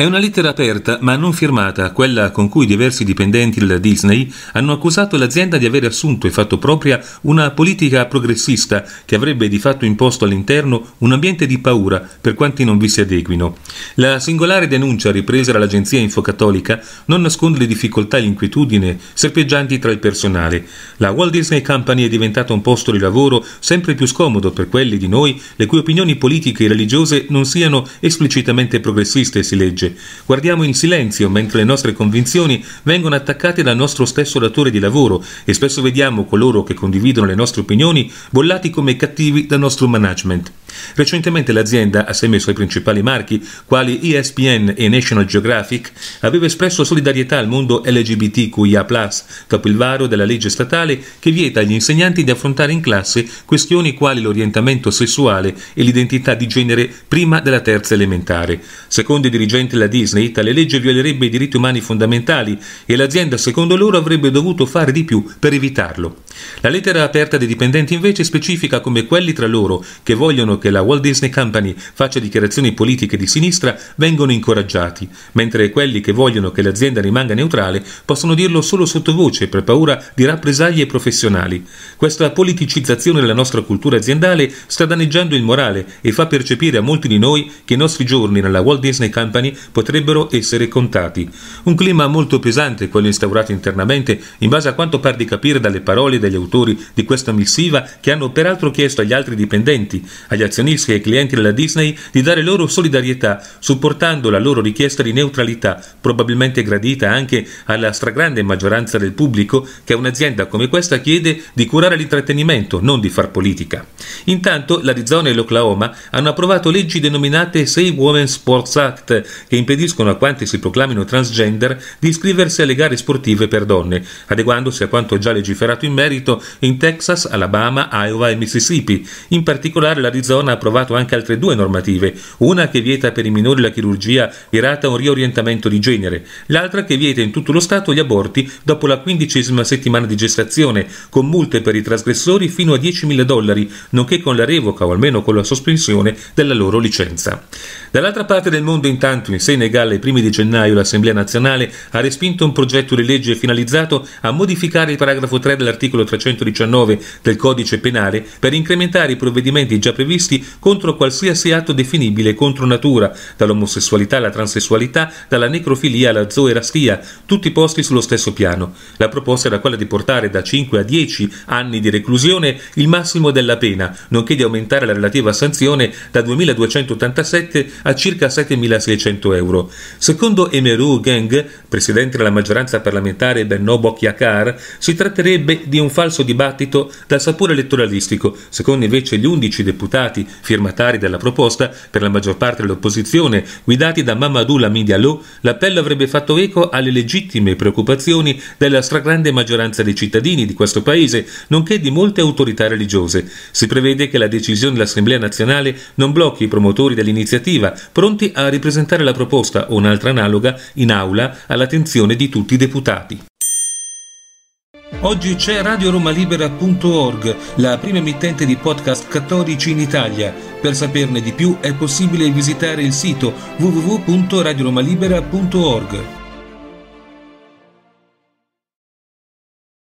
È una lettera aperta ma non firmata, quella con cui diversi dipendenti della Disney hanno accusato l'azienda di aver assunto e fatto propria una politica progressista che avrebbe di fatto imposto all'interno un ambiente di paura per quanti non vi si adeguino. La singolare denuncia ripresa dall'agenzia Infocattolica non nasconde le difficoltà e l'inquietudine serpeggianti tra il personale. La Walt Disney Company è diventata un posto di lavoro sempre più scomodo per quelli di noi le cui opinioni politiche e religiose non siano esplicitamente progressiste, si legge voce, guardiamo in silenzio mentre le nostre convinzioni vengono attaccate dal nostro stesso datore di lavoro e spesso vediamo coloro che condividono le nostre opinioni bollati come cattivi dal nostro management. Recentemente l'azienda, assieme ai suoi principali marchi, quali ESPN e National Geographic, aveva espresso solidarietà al mondo LGBTQIA, dopo il varo della legge statale che vieta agli insegnanti di affrontare in classe questioni quali l'orientamento sessuale e l'identità di genere prima della terza elementare. Secondo i dirigenti della Disney, tale legge violerebbe i diritti umani fondamentali e l'azienda, secondo loro, avrebbe dovuto fare di più per evitarlo. La lettera aperta dei dipendenti invece specifica come quelli tra loro che vogliono che la Walt Disney Company faccia dichiarazioni politiche di sinistra vengono incoraggiati, mentre quelli che vogliono che l'azienda rimanga neutrale possono dirlo solo sottovoce per paura di rappresaglie professionali. Questa politicizzazione della nostra cultura aziendale sta danneggiando il morale e fa percepire a molti di noi che i nostri giorni nella Walt Disney Company potrebbero essere contati. Un clima molto pesante quello instaurato internamente in base a quanto par di capire dalle parole degli autori di questa missiva che hanno peraltro chiesto agli altri dipendenti, agli azionisti e clienti della Disney di dare loro solidarietà, supportando la loro richiesta di neutralità, probabilmente gradita anche alla stragrande maggioranza del pubblico che a un'azienda come questa chiede di curare l'intrattenimento, non di far politica. Intanto l'Arizona e l'Oklahoma hanno approvato leggi denominate Save Women Sports Act, che impediscono a quanti si proclamino transgender di iscriversi alle gare sportive per donne, adeguandosi a quanto già legiferato in merito in Texas, Alabama, Iowa e Mississippi. In particolare l'Arizona Bellinzona ha approvato anche altre due normative, una che vieta per i minori la chirurgia virata a un riorientamento di genere, l'altra che vieta in tutto lo Stato gli aborti dopo la quindicesima settimana di gestazione, con multe per i trasgressori fino a 10.000 dollari, nonché con la revoca o almeno con la sospensione della loro licenza. Dall'altra parte del mondo intanto, in Senegal, ai primi di gennaio l'Assemblea nazionale ha respinto un progetto di legge finalizzato a modificare il paragrafo 3 dell'articolo 319 del codice penale per incrementare i provvedimenti già previsti razzisti contro qualsiasi atto definibile contro natura, dall'omosessualità alla transessualità, dalla necrofilia alla zoerastia, tutti posti sullo stesso piano. La proposta era quella di portare da 5 a 10 anni di reclusione il massimo della pena, nonché di aumentare la relativa sanzione da 2.287 a circa 7.600 euro. Secondo Emeru Geng, presidente della maggioranza parlamentare Bernobo Chiakar, si tratterebbe di un falso dibattito dal sapore elettoralistico, secondo invece gli undici deputati firmatari della proposta, per la maggior parte dell'opposizione, guidati da Mamadou Lamine l'appello avrebbe fatto eco alle legittime preoccupazioni della stragrande maggioranza dei cittadini di questo paese, nonché di molte autorità religiose. Si prevede che la decisione dell'Assemblea nazionale non blocchi i promotori dell'iniziativa, pronti a ripresentare la proposta o un'altra analoga in aula alla all'attenzione di tutti i deputati. Oggi c'è radioromalibera.org, la prima emittente di podcast cattolici in Italia. Per saperne di più è possibile visitare il sito www.radioromalibera.org.